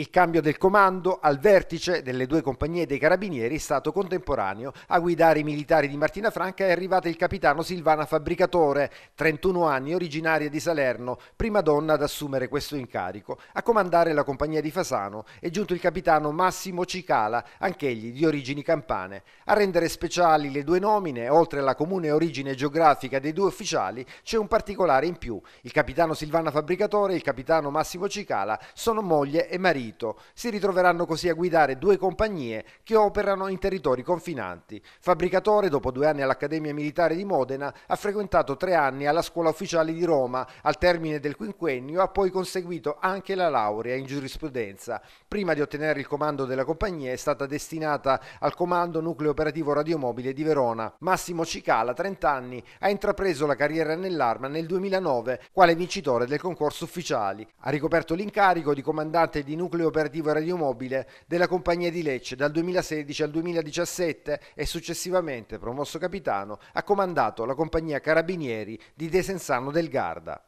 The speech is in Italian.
Il cambio del comando al vertice delle due compagnie dei carabinieri è stato contemporaneo. A guidare i militari di Martina Franca è arrivata il capitano Silvana Fabbricatore, 31 anni, originaria di Salerno, prima donna ad assumere questo incarico. A comandare la compagnia di Fasano è giunto il capitano Massimo Cicala, anch'egli di origini campane. A rendere speciali le due nomine, oltre alla comune origine geografica dei due ufficiali, c'è un particolare in più. Il capitano Silvana Fabbricatore e il capitano Massimo Cicala sono moglie e marito Caito. Si ritroveranno così a guidare due compagnie che operano in territori confinanti. Fabbricatore, dopo due anni all'Accademia Militare di Modena, ha frequentato tre anni alla Scuola Ufficiale di Roma. Al termine del quinquennio ha poi conseguito anche la laurea in giurisprudenza. Prima di ottenere il comando della compagnia è stata destinata al comando nucleo operativo radiomobile di Verona. Massimo Cicala, 30 anni, ha intrapreso la carriera nell'arma nel 2009 quale vincitore del concorso ufficiali. Ha ricoperto l'incarico di comandante di nucleo nucleo operativo radiomobile della compagnia di Lecce dal 2016 al 2017 e successivamente promosso capitano ha comandato la compagnia Carabinieri di Desenzano del Garda.